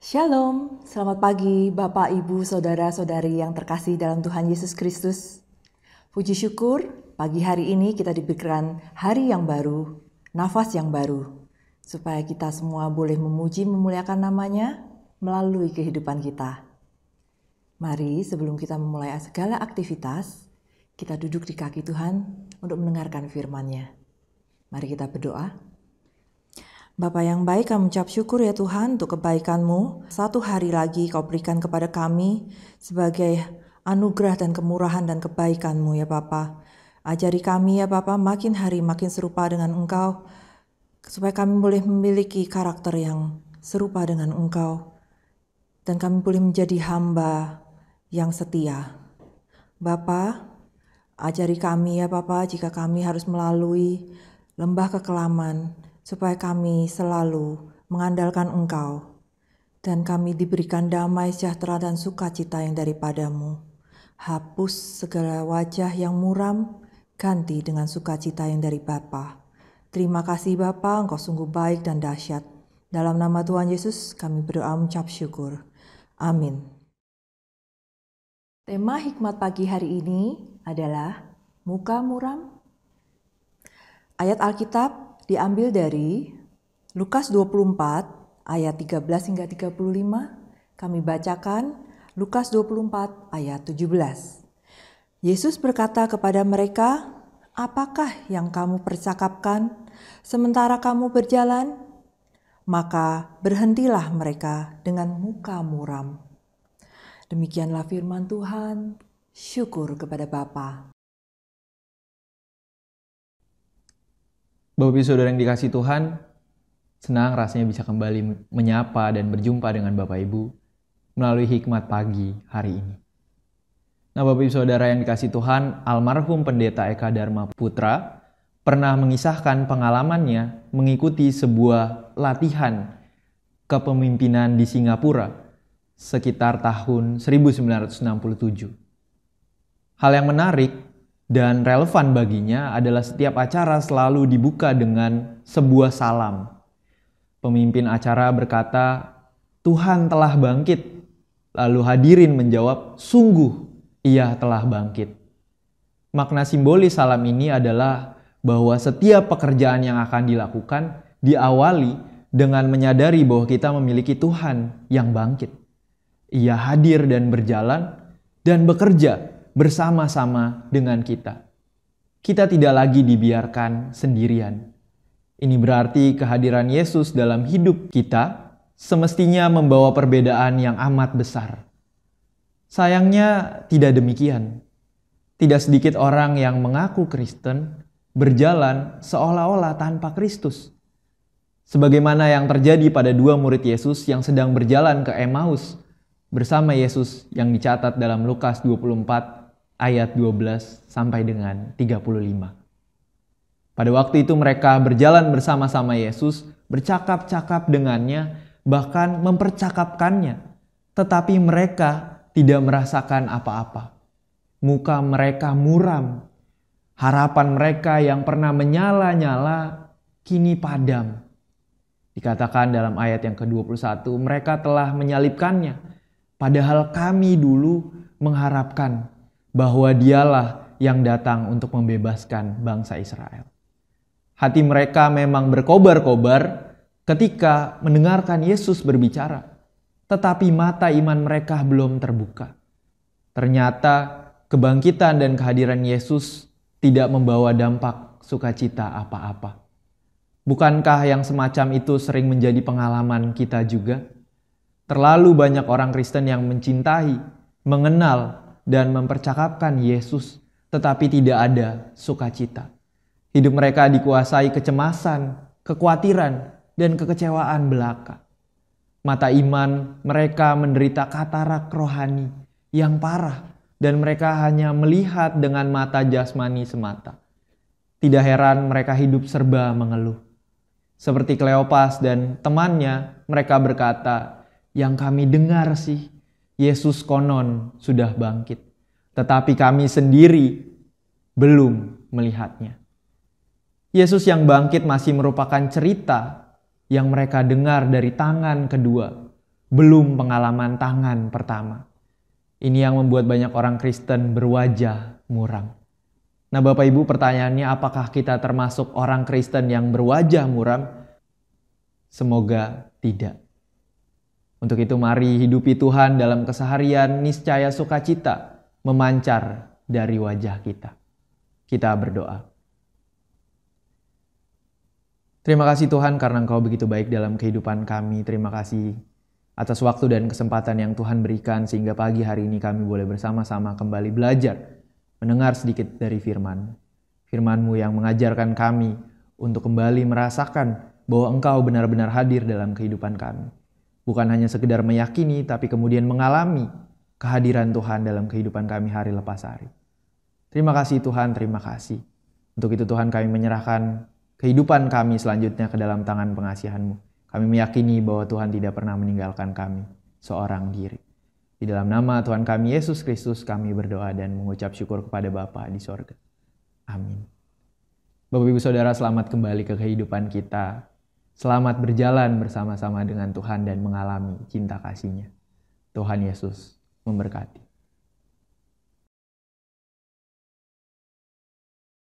Shalom, selamat pagi Bapak, Ibu, Saudara-saudari yang terkasih dalam Tuhan Yesus Kristus. Puji syukur, pagi hari ini kita diberikan hari yang baru, nafas yang baru, supaya kita semua boleh memuji memuliakan namanya melalui kehidupan kita. Mari sebelum kita memulai segala aktivitas, kita duduk di kaki Tuhan untuk mendengarkan firman-Nya. Mari kita berdoa. Bapa yang baik, kami ucap syukur ya Tuhan untuk kebaikan-Mu. Satu hari lagi Kau berikan kepada kami sebagai anugerah dan kemurahan dan kebaikan-Mu ya Bapa. Ajari kami ya Bapa makin hari makin serupa dengan Engkau, supaya kami boleh memiliki karakter yang serupa dengan Engkau. Dan kami boleh menjadi hamba yang setia. Bapa, ajari kami ya Bapa jika kami harus melalui lembah kekelaman, supaya kami selalu mengandalkan Engkau, dan kami diberikan damai, sejahtera, dan sukacita yang daripadamu. Hapus segala wajah yang muram, ganti dengan sukacita yang dari Bapa. Terima kasih Bapa, Engkau sungguh baik dan dahsyat. Dalam nama Tuhan Yesus kami berdoa mencap syukur. Amin. Tema hikmat pagi hari ini adalah muka muram. Ayat Alkitab diambil dari Lukas 24 ayat 13 hingga 35. Kami bacakan Lukas 24 ayat 17. Yesus berkata kepada mereka, "Apakah yang kamu percakapkan sementara kamu berjalan?" Maka berhentilah mereka dengan muka muram. Demikianlah firman Tuhan. Syukur kepada Bapa. Bapak Ibu Saudara yang dikasih Tuhan, senang rasanya bisa kembali menyapa dan berjumpa dengan Bapak Ibu melalui hikmat pagi hari ini. Nah Bapak Ibu Saudara yang dikasih Tuhan, almarhum pendeta Eka Dharma Putra pernah mengisahkan pengalamannya mengikuti sebuah latihan kepemimpinan di Singapura sekitar tahun 1967. Hal yang menarik dan relevan baginya adalah setiap acara selalu dibuka dengan sebuah salam. Pemimpin acara berkata, "Tuhan telah bangkit." Lalu hadirin menjawab, "Sungguh, ia telah bangkit." Makna simbolis salam ini adalah bahwa setiap pekerjaan yang akan dilakukan diawali dengan menyadari bahwa kita memiliki Tuhan yang bangkit. Ia hadir dan berjalan dan bekerja bersama-sama dengan kita. Kita tidak lagi dibiarkan sendirian. Ini berarti kehadiran Yesus dalam hidup kita semestinya membawa perbedaan yang amat besar. Sayangnya, tidak demikian. Tidak sedikit orang yang mengaku Kristen berjalan seolah-olah tanpa Kristus. Sebagaimana yang terjadi pada dua murid Yesus yang sedang berjalan ke Emmaus bersama Yesus yang dicatat dalam Lukas 24 ayat 12 sampai dengan 35. Pada waktu itu mereka berjalan bersama-sama Yesus, bercakap-cakap dengannya, bahkan mempercakapkannya. Tetapi mereka tidak merasakan apa-apa. Muka mereka muram. Harapan mereka yang pernah menyala-nyala kini padam. Dikatakan dalam ayat yang ke-21, mereka telah menyalipkannya. Padahal kami dulu mengharapkan bahwa dialah yang datang untuk membebaskan bangsa Israel. Hati mereka memang berkobar-kobar ketika mendengarkan Yesus berbicara, tetapi mata iman mereka belum terbuka. Ternyata kebangkitan dan kehadiran Yesus tidak membawa dampak sukacita apa-apa. Bukankah yang semacam itu sering menjadi pengalaman kita juga? Terlalu banyak orang Kristen yang mencintai, mengenal, dan mempercakapkan Yesus, tetapi tidak ada sukacita. Hidup mereka dikuasai kecemasan, kekhawatiran, dan kekecewaan belaka. Mata iman mereka menderita katarak rohani yang parah, dan mereka hanya melihat dengan mata jasmani semata. Tidak heran mereka hidup serba mengeluh. Seperti Kleopas dan temannya, mereka berkata, "Yang kami dengar sih, Yesus konon sudah bangkit, tetapi kami sendiri belum melihatnya. Yesus yang bangkit masih merupakan cerita yang mereka dengar dari tangan kedua, belum pengalaman tangan pertama. Ini yang membuat banyak orang Kristen berwajah muram. Nah, Bapak Ibu, pertanyaannya, apakah kita termasuk orang Kristen yang berwajah muram? Semoga tidak. Untuk itu mari hidupi Tuhan dalam keseharian niscaya sukacita memancar dari wajah kita. Kita berdoa. Terima kasih Tuhan karena Engkau begitu baik dalam kehidupan kami. Terima kasih atas waktu dan kesempatan yang Tuhan berikan sehingga pagi hari ini kami boleh bersama-sama kembali belajar, mendengar sedikit dari firman. FirmanMu yang mengajarkan kami untuk kembali merasakan bahwa Engkau benar-benar hadir dalam kehidupan kami. Bukan hanya sekedar meyakini, tapi kemudian mengalami kehadiran Tuhan dalam kehidupan kami hari lepas hari. Terima kasih Tuhan, terima kasih. Untuk itu Tuhan kami menyerahkan kehidupan kami selanjutnya ke dalam tangan pengasihan-Mu. Kami meyakini bahwa Tuhan tidak pernah meninggalkan kami seorang diri. Di dalam nama Tuhan kami Yesus Kristus kami berdoa dan mengucap syukur kepada Bapa di sorga. Amin. Bapak Ibu Saudara selamat kembali ke kehidupan kita Selamat berjalan bersama-sama dengan Tuhan dan mengalami cinta kasihnya. Tuhan Yesus memberkati.